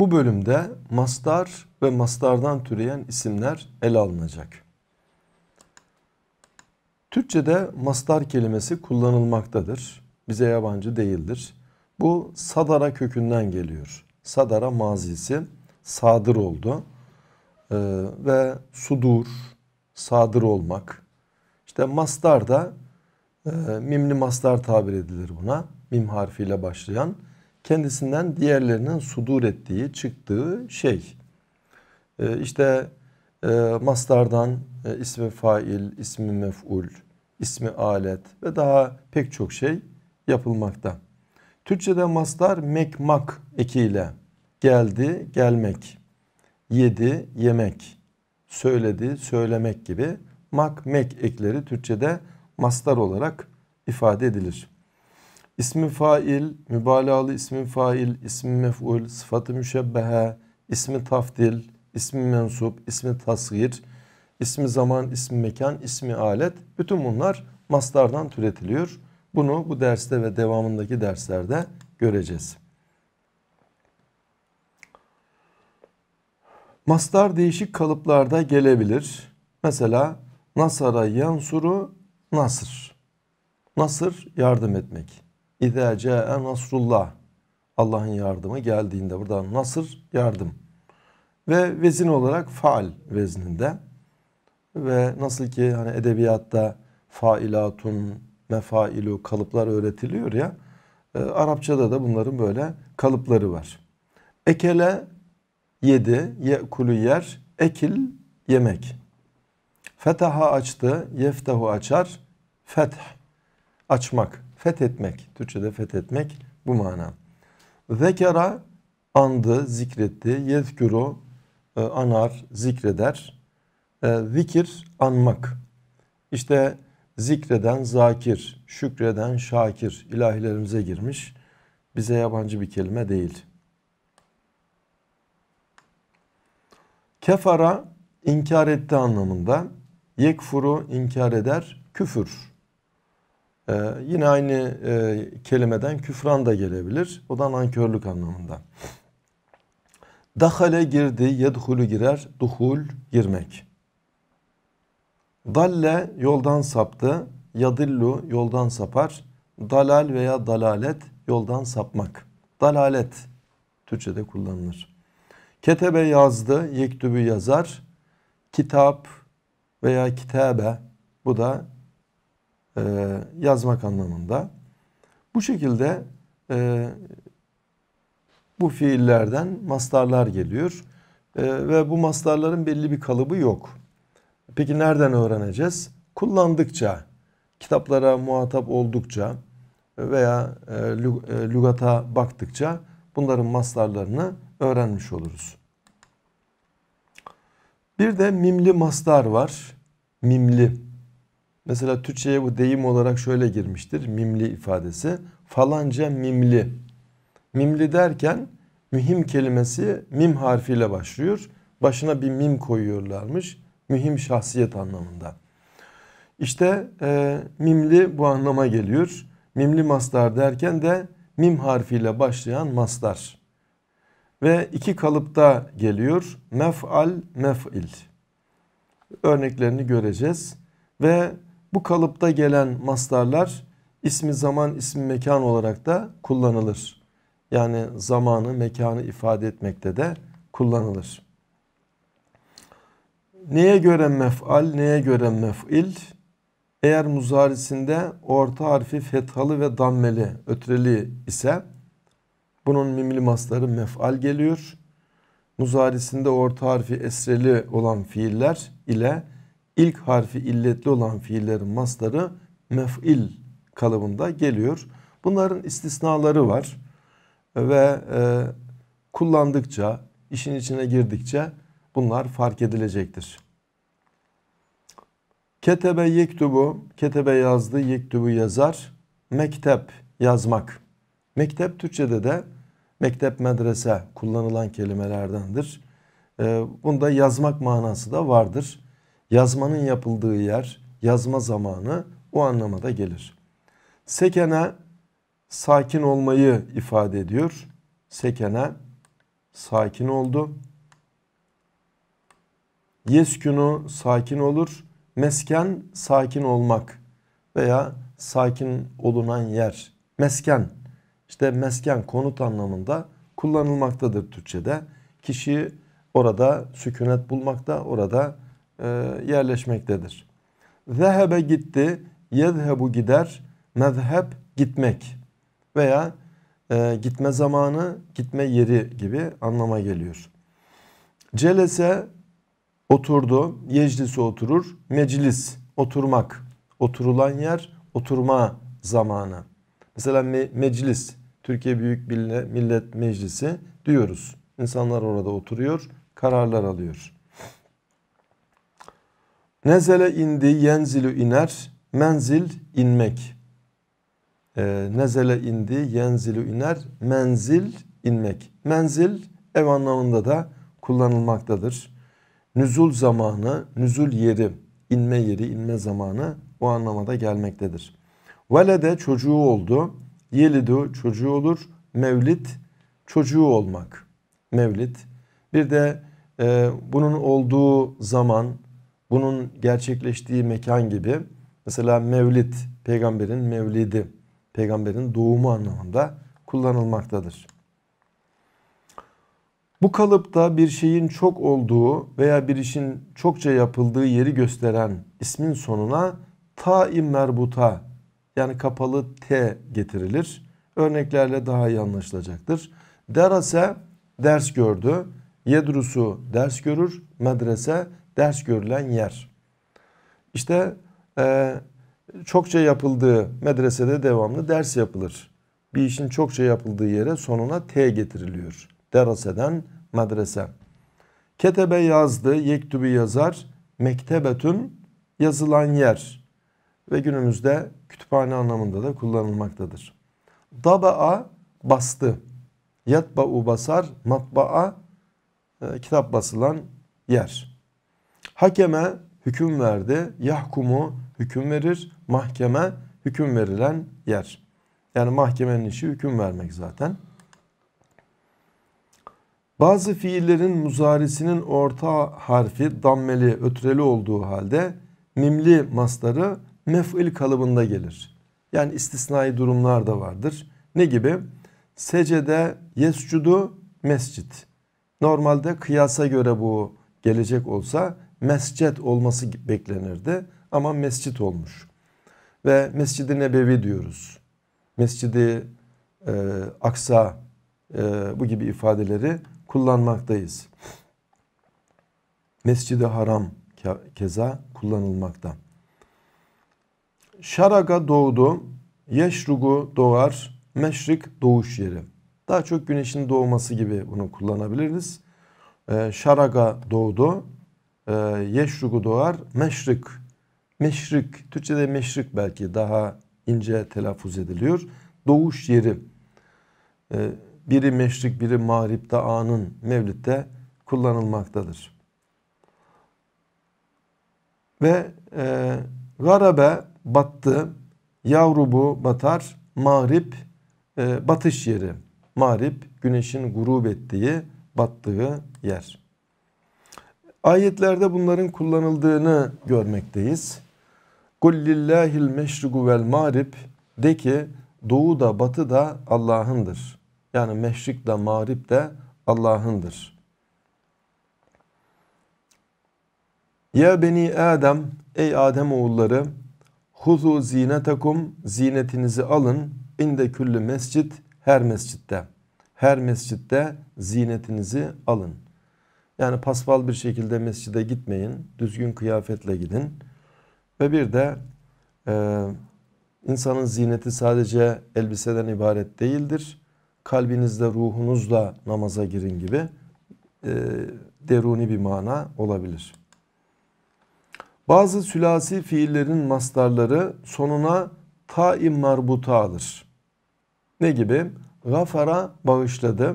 Bu bölümde mastar ve mastardan türeyen isimler ele alınacak. Türkçe'de mastar kelimesi kullanılmaktadır. Bize yabancı değildir. Bu sadara kökünden geliyor. Sadara mazisi sadır oldu. Ee, ve sudur, sadır olmak. İşte mastar da e, mimli mastar tabir edilir buna. Mim harfiyle başlayan kendisinden diğerlerinin sudur ettiği, çıktığı şey. E, işte e, mastardan e, ismi fail, ismi mef'ul, ismi alet ve daha pek çok şey yapılmakta. Türkçe'de mastar mekmak ekiyle geldi, gelmek, yedi, yemek, söyledi, söylemek gibi mak, mek ekleri Türkçe'de maslar olarak ifade edilir. İsmi fail, mübalağalı ismi fail, ismi mef'ul, sıfatı müşebbehe, ismi tafdil, ismi mensup, ismi tasgir, ismi zaman, ismi mekan, ismi alet. Bütün bunlar maslardan türetiliyor. Bunu bu derste ve devamındaki derslerde göreceğiz. Maslar değişik kalıplarda gelebilir. Mesela nasara yansuru nasır. Nasır yardım etmek. İzâ câe nasrullah. Allah'ın yardımı geldiğinde burada nasır yardım. Ve vezin olarak faal vezninde. Ve nasıl ki hani edebiyatta failatun, mefailu kalıplar öğretiliyor ya. E, Arapçada da bunların böyle kalıpları var. Ekele yedi, ye'kulu yer, ekil yemek. Fetaha açtı, yeftahu açar, feth açmak. Fethetmek, Türkçe'de fethetmek bu mana. Zekera andı, zikretti. Yezkuru e, anar, zikreder. E, zikir, anmak. İşte zikreden zakir, şükreden şakir ilahilerimize girmiş. Bize yabancı bir kelime değil. Kefara inkar etti anlamında. Yekfuru inkar eder, küfür. Ee, yine aynı e, kelimeden küfran da gelebilir. O da nankörlük anlamında. Dahale girdi, yedhulu girer, duhul girmek. Dalle yoldan saptı, yadillu yoldan sapar, dalal veya dalalet yoldan sapmak. Dalalet Türkçe'de kullanılır. Ketebe yazdı, yektübü yazar, kitap veya kitabe bu da e, yazmak anlamında. Bu şekilde e, bu fiillerden mastarlar geliyor e, ve bu mastarların belli bir kalıbı yok. Peki nereden öğreneceğiz? Kullandıkça, kitaplara muhatap oldukça veya e, e lügata baktıkça bunların mastarlarını öğrenmiş oluruz. Bir de mimli mastar var. Mimli. Mesela Türkçe'ye bu deyim olarak şöyle girmiştir mimli ifadesi. Falanca mimli. Mimli derken mühim kelimesi mim harfiyle başlıyor. Başına bir mim koyuyorlarmış. Mühim şahsiyet anlamında. İşte e, mimli bu anlama geliyor. Mimli maslar derken de mim harfiyle başlayan maslar. Ve iki kalıpta geliyor. Mef'al, mef'il. Örneklerini göreceğiz. Ve bu kalıpta gelen mastarlar ismi zaman ismi mekan olarak da kullanılır. Yani zamanı mekanı ifade etmekte de kullanılır. Neye göre mef'al, neye göre mef'il? Eğer muzarisinde orta harfi fethalı ve dammeli, ötreli ise bunun mimli masları mef'al geliyor. Muzarisinde orta harfi esreli olan fiiller ile ilk harfi illetli olan fiillerin masları mef'il kalıbında geliyor. Bunların istisnaları var ve e, kullandıkça, işin içine girdikçe bunlar fark edilecektir. Ketebe yektubu, ketebe yazdı, yektubu yazar. Mektep yazmak. Mektep Türkçe'de de mektep medrese kullanılan kelimelerdendir. E, bunda yazmak manası da vardır. Yazmanın yapıldığı yer, yazma zamanı o anlamada gelir. Sekene sakin olmayı ifade ediyor. Sekene sakin oldu. Yeskünü sakin olur. Mesken sakin olmak veya sakin olunan yer. Mesken işte mesken konut anlamında kullanılmaktadır Türkçe'de. Kişi orada sükunet bulmakta, orada e, yerleşmektedir. Zehebe gitti, yezhebu gider, mezhep gitmek veya e, gitme zamanı, gitme yeri gibi anlama geliyor. Celese oturdu, yeclise oturur, meclis oturmak, oturulan yer, oturma zamanı. Mesela me meclis, Türkiye Büyük Millet Meclisi diyoruz. İnsanlar orada oturuyor, kararlar alıyor. Nezele indi, yenzilu iner, menzil inmek. Ee, nezele indi, yenzilu iner, menzil inmek. Menzil ev anlamında da kullanılmaktadır. Nüzul zamanı, nüzul yeri, inme yeri, inme zamanı o anlamada gelmektedir. Velede çocuğu oldu, yelidu çocuğu olur, mevlit çocuğu olmak. Mevlit. Bir de e, bunun olduğu zaman bunun gerçekleştiği mekan gibi mesela mevlid, peygamberin mevlidi, peygamberin doğumu anlamında kullanılmaktadır. Bu kalıpta bir şeyin çok olduğu veya bir işin çokça yapıldığı yeri gösteren ismin sonuna ta-i merbuta yani kapalı t getirilir. Örneklerle daha iyi anlaşılacaktır. Derase ders gördü. Yedrusu ders görür. Medrese ders görülen yer. İşte e, çokça yapıldığı medresede devamlı ders yapılır. Bir işin çokça yapıldığı yere sonuna T getiriliyor. Deraseden medrese. Ketebe yazdı, yektubu yazar, mektebetün yazılan yer ve günümüzde kütüphane anlamında da kullanılmaktadır. Daba'a bastı. Yatba'u basar, matba'a e, kitap basılan yer. Hakeme hüküm verdi. Yahkumu hüküm verir. Mahkeme hüküm verilen yer. Yani mahkemenin işi hüküm vermek zaten. Bazı fiillerin muzarisinin orta harfi dammeli, ötreli olduğu halde mimli masları mef'il kalıbında gelir. Yani istisnai durumlar da vardır. Ne gibi? Secede yescudu mescit. Normalde kıyasa göre bu gelecek olsa mescit olması beklenirdi ama mescit olmuş. Ve Mescid-i Nebevi diyoruz. Mescid-i e, Aksa e, bu gibi ifadeleri kullanmaktayız. Mescid-i Haram ke keza kullanılmakta. Şaraga doğdu, Yeşrugu doğar, Meşrik doğuş yeri. Daha çok güneşin doğması gibi bunu kullanabiliriz. Ee, şaraga doğdu, e, ee, yeşrugu doğar meşrik. Meşrik, Türkçe'de meşrik belki daha ince telaffuz ediliyor. Doğuş yeri. E, biri meşrik, biri mağripte, anın, mevlitte kullanılmaktadır. Ve e, garabe battı, yavrubu batar, mağrip e, batış yeri. Mağrip güneşin grup ettiği, battığı yer. Ayetlerde bunların kullanıldığını görmekteyiz. قُلْ لِلّٰهِ الْمَشْرِقُ وَالْمَارِبِ De ki doğu da batı da Allah'ındır. Yani meşrik de mağrip de Allah'ındır. Ya beni Adem, ey Adem oğulları, huzu zinetekum, zinetinizi alın, inde küllü mescit, her mescitte. Her mescitte zinetinizi alın.'' Yani paspal bir şekilde mescide gitmeyin. Düzgün kıyafetle gidin. Ve bir de e, insanın ziyneti sadece elbiseden ibaret değildir. kalbinizde ruhunuzla namaza girin gibi e, deruni bir mana olabilir. Bazı sülasi fiillerin mastarları sonuna ta-i marbuta alır. Ne gibi? Gafara bağışladı.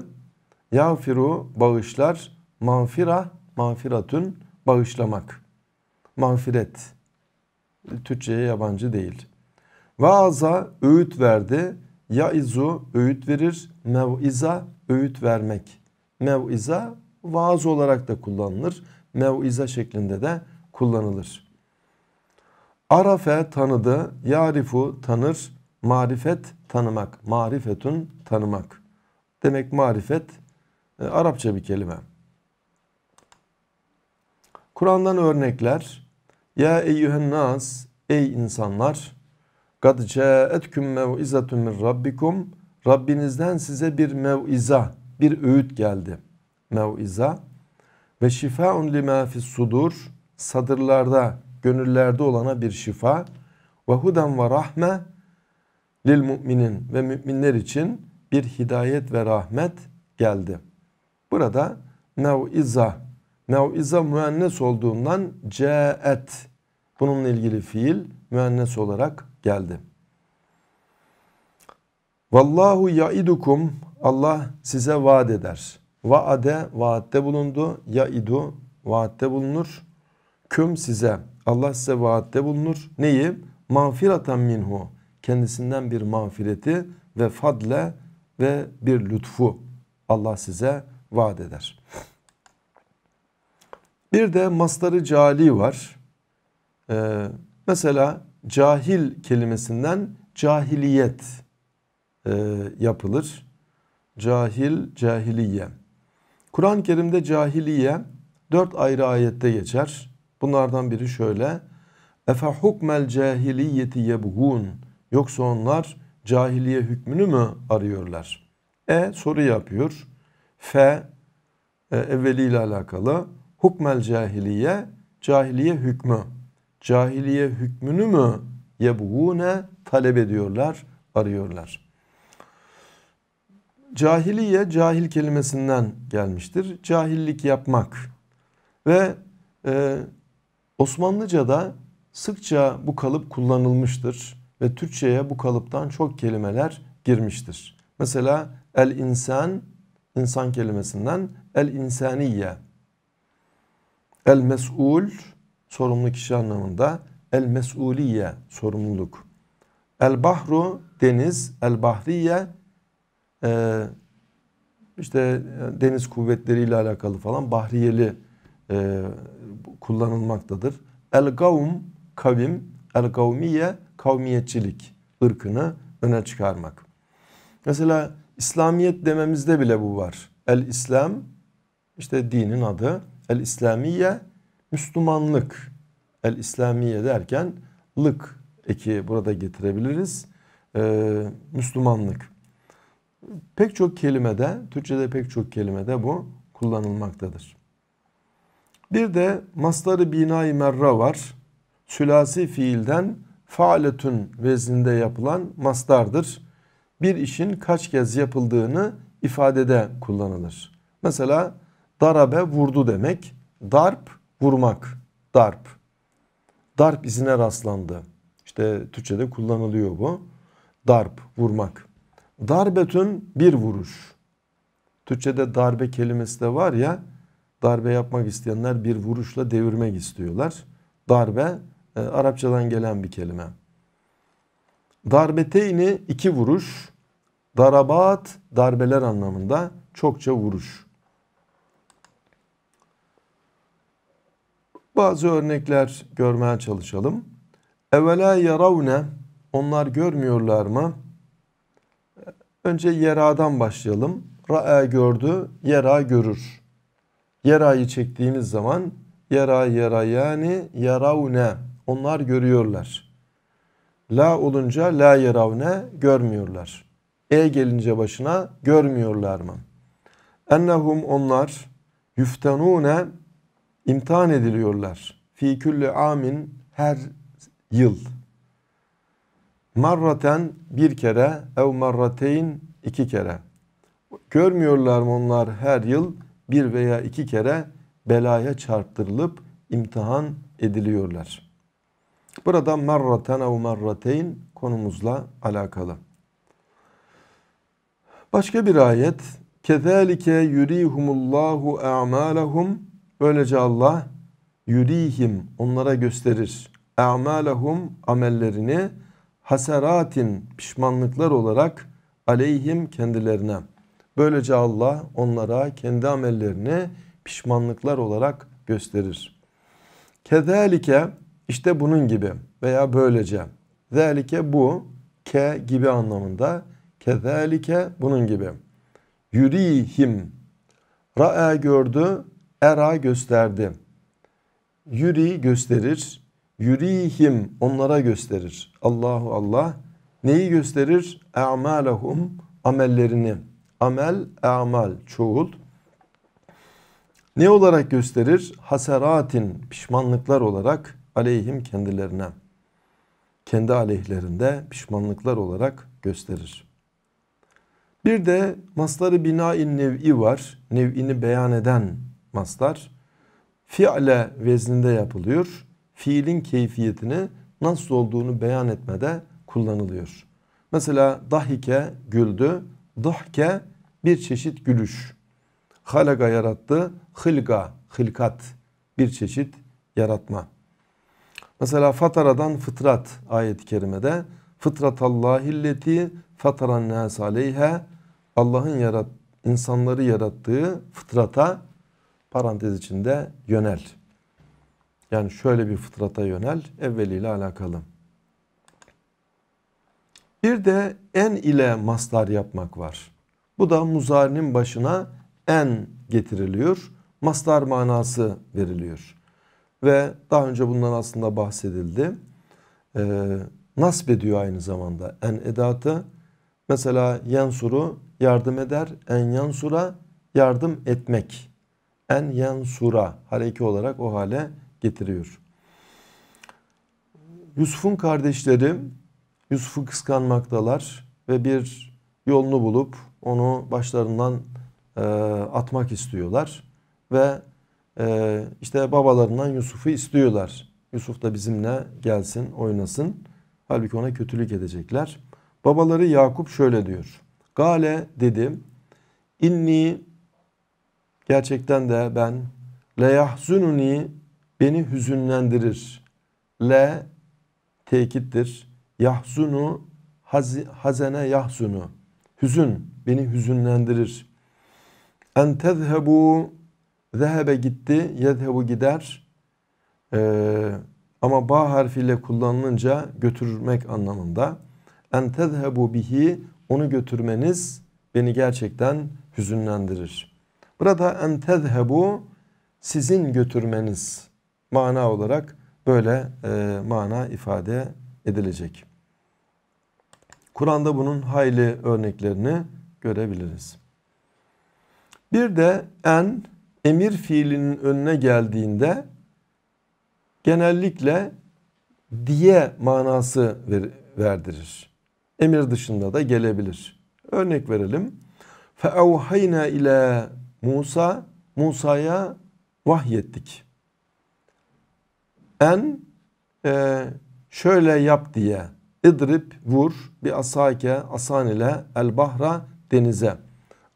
yafiru bağışlar. Manfira, mağfiratün bağışlamak. Mağfiret. Türkçeye yabancı değil. Vaaza öğüt verdi. Yaizu öğüt verir. Mev'iza öğüt vermek. Mev'iza vaaz olarak da kullanılır. Mev'iza şeklinde de kullanılır. Arafe tanıdı. Yarifu tanır. Marifet tanımak. Marifetun tanımak. Demek marifet e, Arapça bir kelime. Kur'an'dan örnekler. Ya eyyühen nas, ey insanlar. Kad ca'etkum mev'izetun min rabbikum. Rabbinizden size bir mev'iza, bir öğüt geldi. Mev'iza. Ve şifaun lima fis sudur. Sadırlarda, gönüllerde olana bir şifa. Ve huden ve rahme lil müminin ve müminler için bir hidayet ve rahmet geldi. Burada mev'iza Mev'iza müennes olduğundan ceet bununla ilgili fiil müennes olarak geldi. Vallahu yaidukum Allah size vaat eder. Vaade vaatte bulundu. Yaidu vaatte bulunur. Küm size Allah size vaatte bulunur. Neyi? Mağfiratan minhu. Kendisinden bir mağfireti ve fadle ve bir lütfu Allah size vaat eder. Bir de masları cali var. Ee, mesela cahil kelimesinden cahiliyet e, yapılır. Cahil, cahiliye. Kur'an-ı Kerim'de cahiliye dört ayrı ayette geçer. Bunlardan biri şöyle. Efe hukmel cahiliyeti yebhun. Yoksa onlar cahiliye hükmünü mü arıyorlar? E soru yapıyor. F e, evveliyle alakalı hukmel cahiliye cahiliye hükmü cahiliye hükmünü mü yebğune talep ediyorlar arıyorlar. Cahiliye cahil kelimesinden gelmiştir. Cahillik yapmak ve e, Osmanlıca'da sıkça bu kalıp kullanılmıştır ve Türkçe'ye bu kalıptan çok kelimeler girmiştir. Mesela el insan insan kelimesinden el insaniye El mes'ul sorumlu kişi anlamında. El mes'uliye sorumluluk. El bahru deniz. El bahriye e, işte deniz kuvvetleriyle alakalı falan bahriyeli e, kullanılmaktadır. El gavm kavim. El gavmiye kavmiyetçilik ırkını öne çıkarmak. Mesela İslamiyet dememizde bile bu var. El İslam işte dinin adı. El İslamiye Müslümanlık. El İslamiye derken lık eki burada getirebiliriz. Ee, Müslümanlık. Pek çok kelimede, Türkçe'de pek çok kelimede bu kullanılmaktadır. Bir de masları binayı merra var. Sülasi fiilden faaletün vezninde yapılan maslardır. Bir işin kaç kez yapıldığını ifadede kullanılır. Mesela Darabe vurdu demek. Darp vurmak. Darp. Darp izine rastlandı. İşte Türkçe'de kullanılıyor bu. Darp vurmak. Darbetün bir vuruş. Türkçe'de darbe kelimesi de var ya. Darbe yapmak isteyenler bir vuruşla devirmek istiyorlar. Darbe e, Arapçadan gelen bir kelime. Darbeteyni iki vuruş. Darabat darbeler anlamında çokça vuruş. Bazı örnekler görmeye çalışalım. Evvela yaravne onlar görmüyorlar mı? Önce yeradan başlayalım. Ra'a gördü, yera görür. Yera'yı çektiğimiz zaman yera yera yani yaravne onlar görüyorlar. La olunca la yaravne görmüyorlar. E gelince başına görmüyorlar mı? Ennehum onlar yuftenune imtihan ediliyorlar. Fi külli amin her yıl. Marraten bir kere, ev marrateyn iki kere. Görmüyorlar mı onlar her yıl bir veya iki kere belaya çarptırılıp imtihan ediliyorlar. Burada marraten ev marrateyn konumuzla alakalı. Başka bir ayet. Kezalike yurihumullahu a'malahum Böylece Allah yürihim onlara gösterir. E'malahum amellerini haseratin pişmanlıklar olarak aleyhim kendilerine. Böylece Allah onlara kendi amellerini pişmanlıklar olarak gösterir. Kezalike işte bunun gibi veya böylece. Zelike bu ke gibi anlamında. Kezalike bunun gibi. Yürihim. Ra'a gördü Era gösterdi. Yuri gösterir. Yurihim onlara gösterir. Allahu Allah. Neyi gösterir? E'malahum amellerini. Amel, e'mal, çoğul. Ne olarak gösterir? Haseratin pişmanlıklar olarak aleyhim kendilerine. Kendi aleyhlerinde pişmanlıklar olarak gösterir. Bir de masları bina-i nev'i var. Nev'ini beyan eden maslar fiile vezninde yapılıyor. Fiilin keyfiyetini nasıl olduğunu beyan etmede kullanılıyor. Mesela dahike güldü. Dahke bir çeşit gülüş. Halaga yarattı. Hılga, hılkat bir çeşit yaratma. Mesela fataradan fıtrat ayet-i kerimede fıtratallahilleti fataran nas aleyha Allah'ın yarat insanları yarattığı fıtrata parantez içinde yönel. Yani şöyle bir fıtrata yönel evveliyle alakalı. Bir de en ile maslar yapmak var. Bu da muzarinin başına en getiriliyor. Maslar manası veriliyor. Ve daha önce bundan aslında bahsedildi. Ee, nasip ediyor aynı zamanda en edatı. Mesela yansuru yardım eder. En yansura yardım etmek en yansura hareki olarak o hale getiriyor. Yusuf'un kardeşleri Yusuf'u kıskanmaktalar ve bir yolunu bulup onu başlarından e, atmak istiyorlar ve e, işte babalarından Yusuf'u istiyorlar. Yusuf da bizimle gelsin, oynasın. Halbuki ona kötülük edecekler. Babaları Yakup şöyle diyor. Gale dedim. İnni Gerçekten de ben le yahzununi beni hüzünlendirir. Le tekittir. Yahzunu haz, hazene yahzunu. Hüzün beni hüzünlendirir. En tezhebu zehebe gitti. Yezhebu gider. Ee, ama ba harfiyle kullanılınca götürmek anlamında. En tezhebu bihi onu götürmeniz beni gerçekten hüzünlendirir.'' Burada en tezhebu sizin götürmeniz mana olarak böyle e, mana ifade edilecek. Kur'an'da bunun hayli örneklerini görebiliriz. Bir de en emir fiilinin önüne geldiğinde genellikle diye manası ver, verdirir. Emir dışında da gelebilir. Örnek verelim. فَاَوْحَيْنَا ile Musa Musa'ya vahyettik. En e, şöyle yap diye idrip vur bir asake asan ile el bahra denize.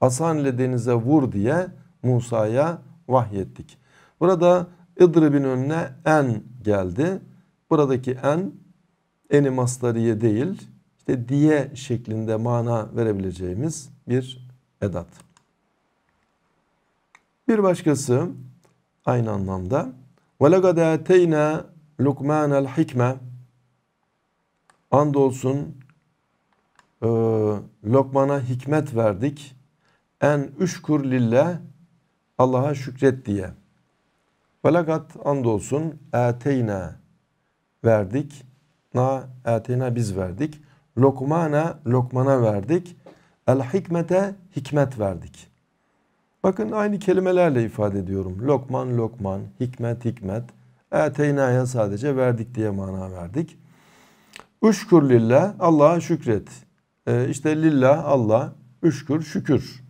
Asan ile denize vur diye Musa'ya vahyettik. Burada idribin önüne en geldi. Buradaki en eni masdariye değil işte diye şeklinde mana verebileceğimiz bir edat. Bir başkası aynı anlamda وَلَقَدْ اَتَيْنَا لُقْمَانَ الْحِكْمَ Andolsun e, Lokman'a hikmet verdik. En üşkur lille Allah'a şükret diye. Velakat andolsun eteyna verdik. Na eteyna biz verdik. Lokmana lokmana verdik. El hikmete hikmet verdik. Bakın aynı kelimelerle ifade ediyorum. Lokman, lokman, hikmet, hikmet. Eteyna'ya sadece verdik diye mana verdik. Uşkur lillah, Allah'a şükret. Ee, işte lillah, Allah, üşkür, şükür.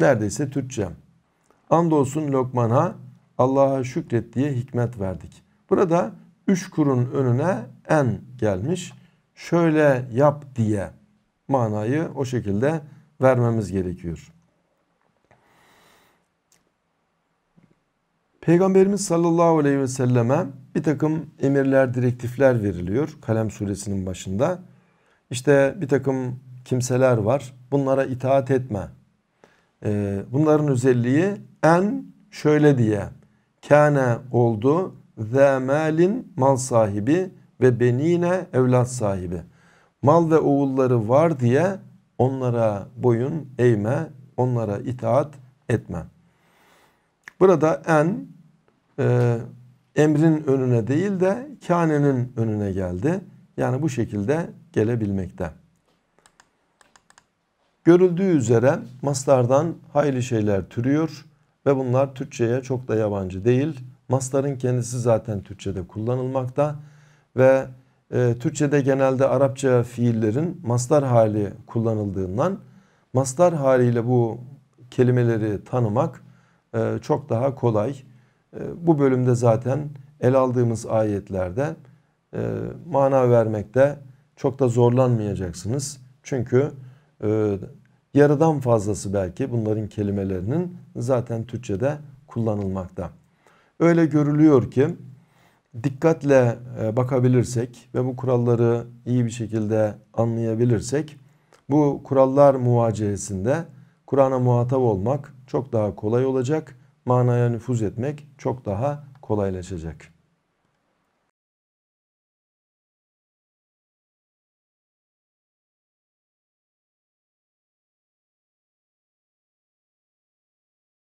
Neredeyse Türkçe Andolsun Lokman'a Allah'a şükret diye hikmet verdik. Burada üşkurun önüne en gelmiş. Şöyle yap diye manayı o şekilde vermemiz gerekiyor. Peygamberimiz sallallahu aleyhi ve selleme bir takım emirler, direktifler veriliyor Kalem suresinin başında. İşte bir takım kimseler var. Bunlara itaat etme. Ee, bunların özelliği en şöyle diye. Kâne oldu zâmâlin mal sahibi ve benine evlat sahibi. Mal ve oğulları var diye onlara boyun eğme, onlara itaat etme. Burada en e, emrin önüne değil de kânenin önüne geldi. Yani bu şekilde gelebilmekte. Görüldüğü üzere maslardan hayli şeyler türüyor ve bunlar Türkçe'ye çok da yabancı değil. Masların kendisi zaten Türkçe'de kullanılmakta ve e, Türkçe'de genelde Arapça fiillerin maslar hali kullanıldığından maslar haliyle bu kelimeleri tanımak e, çok daha kolay. Ee, bu bölümde zaten el aldığımız ayetlerde e, mana vermekte çok da zorlanmayacaksınız. Çünkü e, yarıdan fazlası belki bunların kelimelerinin zaten Türkçe'de kullanılmakta. Öyle görülüyor ki dikkatle e, bakabilirsek ve bu kuralları iyi bir şekilde anlayabilirsek bu kurallar muvacihesinde Kur'an'a muhatap olmak çok daha kolay olacak manaya nüfuz etmek çok daha kolaylaşacak.